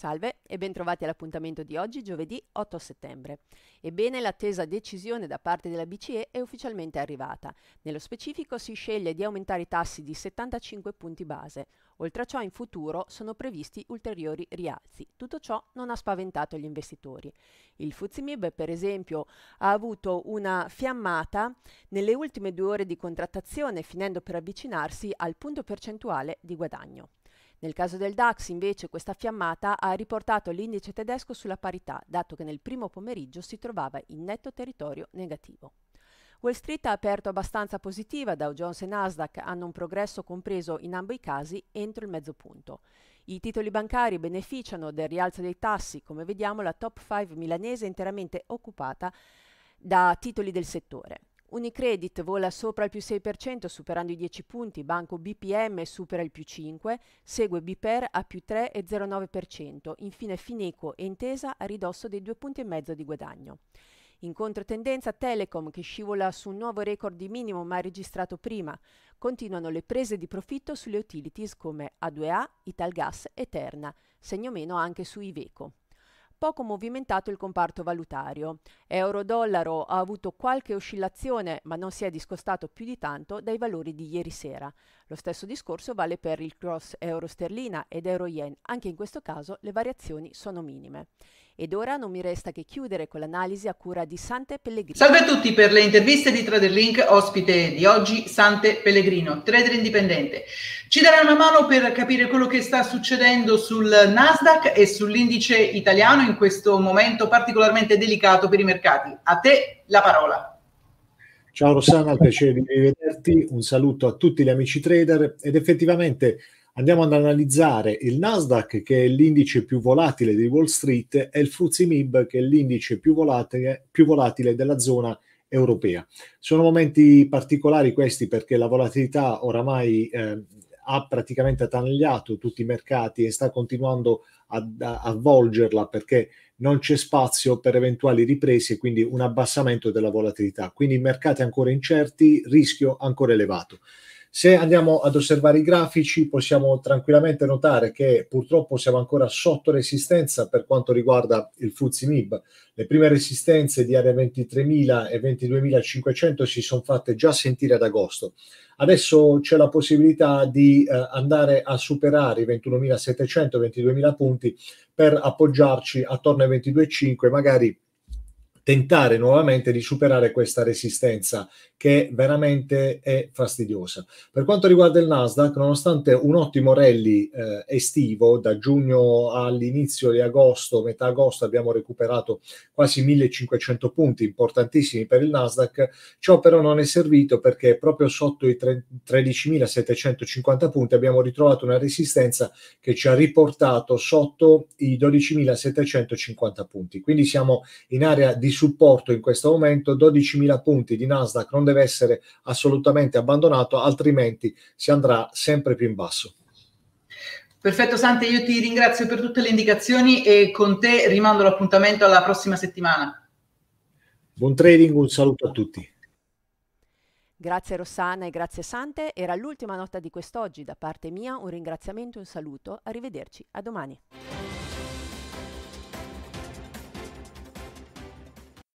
Salve e bentrovati all'appuntamento di oggi, giovedì 8 settembre. Ebbene, l'attesa decisione da parte della BCE è ufficialmente arrivata. Nello specifico si sceglie di aumentare i tassi di 75 punti base. Oltre a ciò, in futuro sono previsti ulteriori rialzi. Tutto ciò non ha spaventato gli investitori. Il Fuzimib, per esempio, ha avuto una fiammata nelle ultime due ore di contrattazione, finendo per avvicinarsi al punto percentuale di guadagno. Nel caso del DAX invece questa fiammata ha riportato l'indice tedesco sulla parità, dato che nel primo pomeriggio si trovava in netto territorio negativo. Wall Street ha aperto abbastanza positiva, Dow Jones e Nasdaq hanno un progresso compreso in ambo i casi entro il mezzo punto. I titoli bancari beneficiano del rialzo dei tassi, come vediamo la top 5 milanese è interamente occupata da titoli del settore. Unicredit vola sopra il più 6% superando i 10 punti, Banco BPM supera il più 5, segue Biper a più 3,09%, infine Fineco e Intesa a ridosso dei 2,5 punti di guadagno. In controtendenza Telecom che scivola su un nuovo record di minimo mai registrato prima. Continuano le prese di profitto sulle utilities come A2A, Italgas e Terna, segno meno anche su Iveco poco movimentato il comparto valutario. Euro-dollaro ha avuto qualche oscillazione, ma non si è discostato più di tanto dai valori di ieri sera. Lo stesso discorso vale per il cross euro-sterlina ed euro-yen, anche in questo caso le variazioni sono minime. Ed ora non mi resta che chiudere con l'analisi a cura di Sante Pellegrino. Salve a tutti per le interviste di TraderLink, ospite di oggi Sante Pellegrino, trader indipendente. Ci darà una mano per capire quello che sta succedendo sul Nasdaq e sull'indice italiano in questo momento particolarmente delicato per i mercati. A te la parola. Ciao Rossana, al piacere di rivederti, un saluto a tutti gli amici trader ed effettivamente Andiamo ad analizzare il Nasdaq che è l'indice più volatile di Wall Street e il Fuzzi Mib che è l'indice più volatile, più volatile della zona europea. Sono momenti particolari questi perché la volatilità oramai eh, ha praticamente tagliato tutti i mercati e sta continuando a, volgerla perché non c'è spazio per eventuali riprese e quindi un abbassamento della volatilità. Quindi mercati ancora incerti, rischio ancora elevato. Se andiamo ad osservare i grafici, possiamo tranquillamente notare che purtroppo siamo ancora sotto resistenza per quanto riguarda il FTSE MIB. Le prime resistenze di area 23.000 e 22.500 si sono fatte già sentire ad agosto. Adesso c'è la possibilità di eh, andare a superare i 21.700, 22.000 punti per appoggiarci attorno ai 22.500, magari tentare nuovamente di superare questa resistenza che veramente è fastidiosa. Per quanto riguarda il Nasdaq, nonostante un ottimo rally eh, estivo, da giugno all'inizio di agosto, metà agosto abbiamo recuperato quasi 1500 punti importantissimi per il Nasdaq, ciò però non è servito perché proprio sotto i 13.750 punti abbiamo ritrovato una resistenza che ci ha riportato sotto i 12.750 punti. Quindi siamo in area di supporto in questo momento, 12.000 punti di Nasdaq non deve essere assolutamente abbandonato, altrimenti si andrà sempre più in basso. Perfetto Sante, io ti ringrazio per tutte le indicazioni e con te rimando l'appuntamento alla prossima settimana. Buon trading, un saluto a tutti. Grazie Rossana e grazie Sante, era l'ultima nota di quest'oggi, da parte mia un ringraziamento e un saluto, arrivederci, a domani.